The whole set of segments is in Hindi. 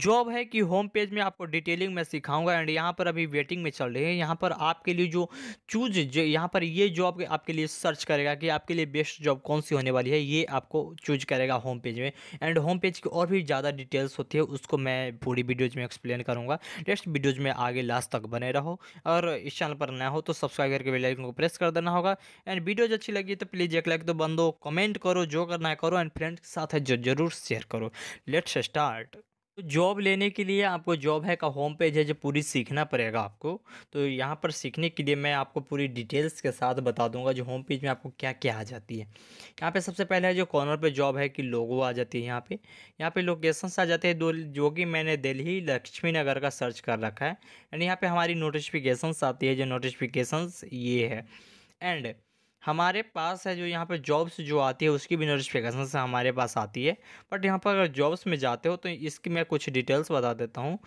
जॉब है कि होम पेज में आपको डिटेलिंग में सिखाऊंगा एंड यहाँ पर अभी वेटिंग में चल रही है यहाँ पर आपके लिए जो चूज यहाँ पर ये जॉब आपके लिए सर्च करेगा कि आपके लिए बेस्ट जॉब कौन सी होने वाली है ये आपको चूज करेगा होम पेज में एंड होम पेज की और भी ज़्यादा डिटेल्स होती है उसको मैं पूरी वीडियोज़ में एक्सप्लेन करूँगा नेक्स्ट वीडियोज़ में आगे लास्ट तक बने रहो और इस चैनल पर नया हो तो सब्सक्राइब करके बेलाइकन को प्रेस कर देना होगा एंड वीडियोज अच्छी लगी तो प्लीज़ एक लाइक तो बंदो कमेंट करो जो करना है करो एंड फ्रेंड्स के साथ है जरूर शेयर करो लेट्स स्टार्ट तो जॉब लेने के लिए आपको जॉब है का होम पेज है जो पूरी सीखना पड़ेगा आपको तो यहाँ पर सीखने के लिए मैं आपको पूरी डिटेल्स के साथ बता दूंगा जो होम पेज में आपको क्या क्या आ जाती है यहाँ पे सबसे पहले जो कॉर्नर पे जॉब है कि लोगो आ जाती है यहाँ पे यहाँ पे लोकेशंस आ जाते हैं दो जो कि मैंने दिल्ली लक्ष्मी नगर का सर्च कर रखा है एंड यहाँ पर हमारी नोटिफिकेशन आती है जो नोटिफिकेशन ये है एंड हमारे पास है जो यहाँ पर जॉब्स जो आती है उसकी भी नोटिफिकेशन से हमारे पास आती है बट यहाँ पर अगर जॉब्स में जाते हो तो इसकी मैं कुछ डिटेल्स बता देता हूँ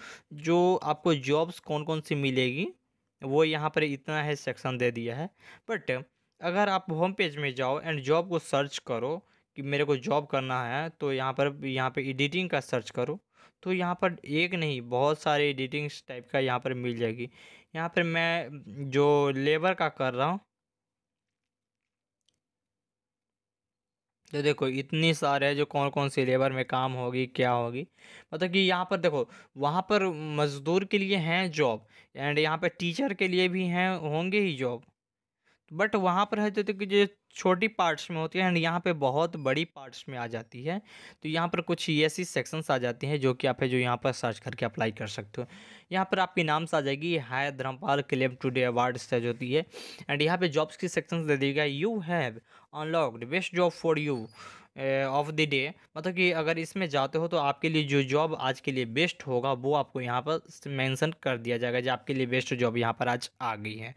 जो आपको जॉब्स कौन कौन सी मिलेगी वो यहाँ पर इतना है सेक्शन दे दिया है बट अगर आप होम पेज में जाओ एंड जॉब को सर्च करो कि मेरे को जॉब करना है तो यहाँ पर यहाँ पर एडिटिंग का सर्च करो तो यहाँ पर एक नहीं बहुत सारे एडिटिंग्स टाइप का यहाँ पर मिल जाएगी यहाँ पर मैं जो लेबर का कर रहा हूँ तो देखो इतनी सारे जो कौन कौन सी लेबर में काम होगी क्या होगी मतलब कि यहाँ पर देखो वहाँ पर मज़दूर के लिए हैं जॉब एंड यहाँ पर टीचर के लिए भी हैं होंगे ही जॉब बट वहाँ पर है जो कि जो छोटी पार्ट्स में होती है एंड यहाँ पे बहुत बड़ी पार्ट्स में आ जाती है तो यहाँ पर कुछ ये ऐसी सेक्शंस आ जाती हैं जो कि आप है जो यहाँ पर सर्च करके अप्लाई कर सकते हो यहाँ पर आपकी नाम्स आ जाएगी hi Dharampal claim today awards से जो होती है एंड यहाँ पे जॉब्स की सेक्शंस दे दिएगा you have unlocked best job for you of the day मतलब कि अगर इसमें जाते हो तो आपके लिए जो जॉब आज के लिए बेस्ट होगा वो आपको यहाँ पर मैंसन कर दिया जाएगा जो आपके लिए बेस्ट जॉब यहाँ पर आज आ गई है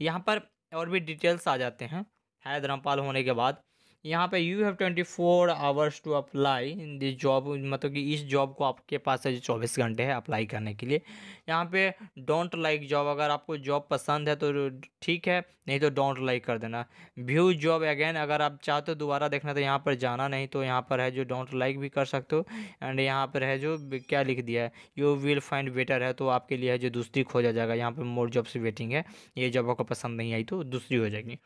यहाँ पर और भी डिटेल्स आ जाते हैं हैदरमपाल होने के बाद यहाँ पे you have twenty four hours to apply in this job मतलब कि इस जॉब को आपके पास है जो चौबीस घंटे है अप्लाई करने के लिए यहाँ पे डोंट लाइक जॉब अगर आपको जॉब पसंद है तो ठीक है नहीं तो डोंट लाइक कर देना व्यू जॉब अगेन अगर आप चाहते हो दोबारा देखना तो यहाँ पर जाना नहीं तो यहाँ पर है जो डोंट लाइक भी कर सकते हो एंड यहाँ पर है जो क्या लिख दिया है यू विल फाइंड बेटर है तो आपके लिए है जो दूसरी खोजा जाएगा यहाँ पर मोर जॉब से वेटिंग है ये जॉब आपको पसंद नहीं आई तो दूसरी हो जाएगी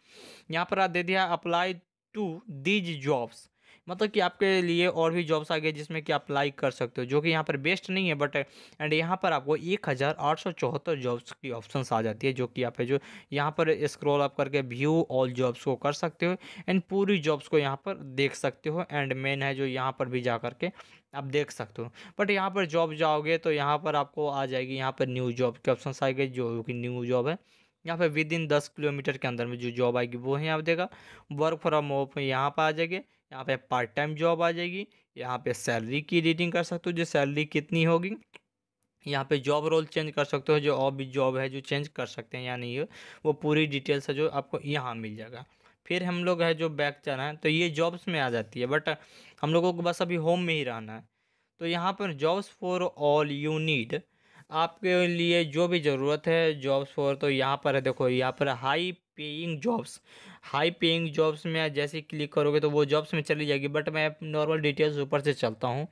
यहाँ पर आप दे दिया अप्लाई टू दीज जॉब्स मतलब कि आपके लिए और भी जॉब्स आ गए जिसमें कि आप अप्लाई कर सकते हो जो कि यहाँ पर बेस्ट नहीं है बट एंड यहाँ पर आपको एक हज़ार आठ सौ चौहत्तर जॉब्स की ऑप्शंस आ जाती है जो कि आप जो यहाँ पर स्क्रॉल अप करके व्यू ऑल जॉब्स को कर सकते हो एंड पूरी जॉब्स को यहाँ पर देख सकते हो एंड मेन है जो यहाँ पर भी जा करके आप देख सकते हो बट यहाँ पर जॉब जाओगे तो यहाँ पर आपको आ जाएगी यहाँ पर न्यू जॉब के ऑप्शन गए जो कि न्यू जॉब है यहाँ फिर विद इन दस किलोमीटर के अंदर में जो जॉब आएगी वो है यहाँ पर देगा वर्क फ्रॉम होम यहाँ पर आ जाएगी यहाँ पे पार्ट टाइम जॉब आ जाएगी यहाँ पे सैलरी की रीडिंग कर सकते हो जो सैलरी कितनी होगी यहाँ पे जॉब रोल चेंज कर सकते हो जो और भी जॉब है जो चेंज कर सकते हैं या नहीं वो पूरी डिटेल्स है जो आपको यहाँ मिल जाएगा फिर हम लोग है जो बैक रहे हैं तो ये जॉब्स में आ जाती है बट हम लोगों को बस अभी होम में ही रहना है तो यहाँ पर jobs for all you need आपके लिए जो भी ज़रूरत है जॉब्स फॉर तो यहाँ पर है देखो यहाँ पर high paying jobs high paying jobs में जैसे क्लिक करोगे तो वो जॉब्स में चली जाएगी बट मैं नॉर्मल डिटेल्स ऊपर से चलता हूँ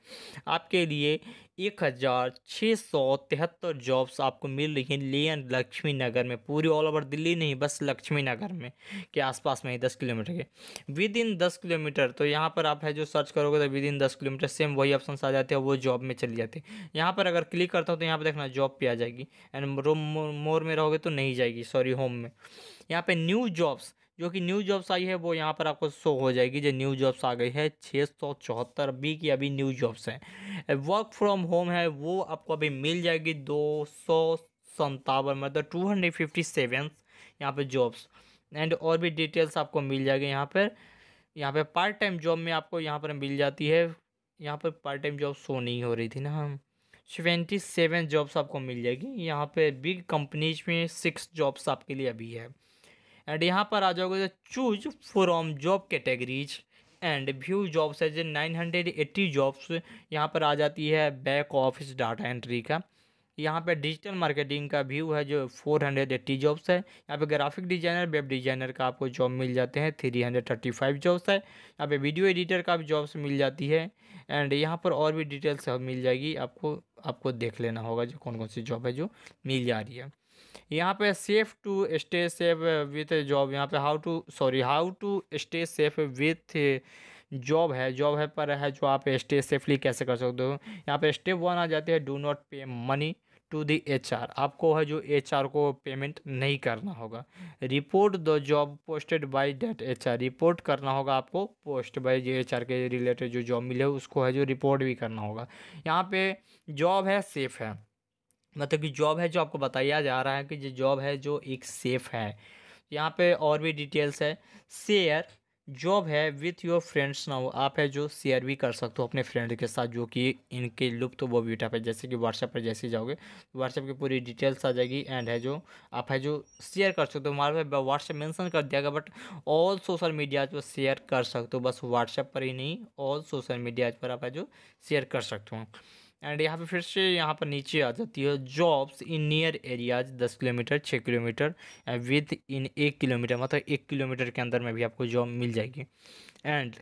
आपके लिए एक हज़ार छः सौ तिहत्तर जॉब्स आपको मिल रही हैं लेन लक्ष्मी नगर में पूरी ऑल ओवर दिल्ली नहीं बस लक्ष्मी नगर में के आसपास में ही दस किलोमीटर के विद इन दस किलोमीटर तो यहाँ पर आप है जो सर्च करोगे तो विद इन दस किलोमीटर सेम वही ऑप्शन आ जाते हैं वो जॉब में चली जाती है यहाँ पर अगर क्लिक करता हूँ तो यहाँ पर देखना जॉब पर आ जाएगी एंड मोर में रहोगे तो नहीं जाएगी सॉरी होम में यहाँ पर न्यू जॉब्स जो कि न्यू जॉब्स आई है वो यहाँ पर आपको शो हो जाएगी जो न्यू जॉब्स आ गई है छः सौ चौहत्तर बी की अभी न्यू जॉब्स हैं वर्क फ्रॉम होम है वो आपको अभी मिल जाएगी दो सौ संतावन मतलब टू हंड्रेड फिफ्टी सेवन यहाँ पर जॉब्स एंड और भी डिटेल्स आपको मिल जाएगी यहाँ पर यहाँ पर पार्ट टाइम जॉब में आपको यहाँ पर मिल जाती है यहाँ पर पार्ट टाइम जॉब शो नहीं हो रही थी ना हम सेवेंटी सेवन जॉब्स आपको मिल जाएगी यहाँ पे बिग कंपनीज में सिक्स जॉब्स आपके लिए अभी है एंड यहाँ पर आ जाओगे choose from job categories and view jobs है जो नाइन हंड्रेड एट्टी जॉब्स यहाँ पर आ जाती है बैक ऑफिस डाटा एंट्री का यहाँ पे डिजिटल मार्केटिंग का व्यू है जो फोर हंड्रेड एट्टी जॉब्स है यहाँ पे ग्राफिक डिजाइनर वेब डिजाइनर का आपको जॉब मिल जाते हैं three hundred thirty five jobs है यहाँ पे वीडियो एडिटर का भी जॉब्स मिल जाती है एंड यहाँ पर और भी डिटेल्स मिल जाएगी आपको आपको देख लेना होगा जो कौन कौन सी जॉब है जो मिल जा रही है यहाँ पे safe to stay safe with job यहाँ पे how to sorry how to stay safe with job है जॉब है पर है जो आप स्टे सेफली कैसे कर सकते हो यहाँ पे स्टेप वन आ जाती है do not pay money to the H R आपको है जो एच आर को पेमेंट नहीं करना होगा report the job posted by date H R report करना होगा आपको पोस्ट बाय जो एच आर के रिलेटेड जो जॉब मिले उसको है जो रिपोर्ट भी करना होगा यहाँ पे जॉब है सेफ है मतलब कि जॉब है जो आपको बताया जा रहा है कि ये जॉब है जो एक सेफ़ है यहाँ पे और भी डिटेल्स है शेयर जॉब है विथ योर फ्रेंड्स नाउ आप है जो शेयर भी कर सकते हो अपने फ्रेंड के साथ जो कि इनके लुप्त तो वो ब्यूटा पर जैसे कि व्हाट्सएप पर जैसे जाओगे तो व्हाट्सएप की पूरी डिटेल्स आ जाएगी एंड है जो आप है जो शेयर कर सकते हो हमारे व्हाट्सएप मेंशन कर दिया गया बट ऑल सोशल मीडियाज पर शेयर कर सकते हो बस व्हाट्सएप पर ही नहीं ऑल सोशल मीडियाज पर आप है जो शेयर कर सकते हो एंड यहाँ पे फिर से यहाँ पर नीचे आ जाती है जॉब्स इन नियर एरियाज दस किलोमीटर छः किलोमीटर विद इन एक किलोमीटर मतलब एक किलोमीटर के अंदर में भी आपको जॉब मिल जाएगी एंड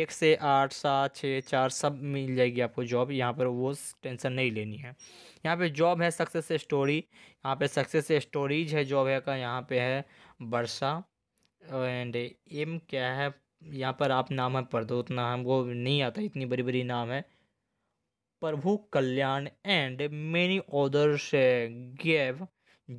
एक से आठ सात छः चार सब मिल जाएगी आपको जॉब यहाँ पर वो टेंशन नहीं लेनी है यहाँ पे जॉब है सक्सेस स्टोरी यहाँ पे सक्सेस स्टोरीज है जॉब है का यहाँ पे है वर्षा एंड एम क्या है यहाँ पर आप नाम है उतना नाम वो नहीं आता इतनी बड़ी बड़ी नाम है Prabhu Kalyan and many others gave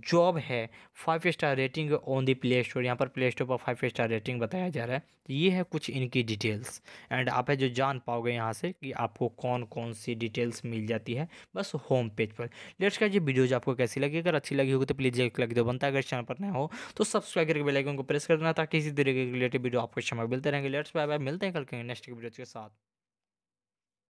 job है five star rating on the Play Store यहाँ पर प्ले स्टोर पर फाइव स्टार रेटिंग बताया जा रहा है तो ये है कुछ इनकी डिटेल्स एंड आप है जो जान पाओगे यहाँ से कि आपको कौन कौन सी डिटेल्स मिल जाती है बस होम पेज पर लेट्स का ये वीडियोज आपको कैसी लगी अगर अच्छी लगी होगी तो प्लीज़ एक लग दो बनता है अगर चैनल पर ना हो तो सब्सक्राइब करके बेलाइकन को प्रेस कर देना ताकि इसी तरीके के रिलेटेड वीडियो आपको क्षमा मिलते रहेंगे लेट्स बाय बाय मिलते हैं कल के नेक्स्ट वीडियो के साथ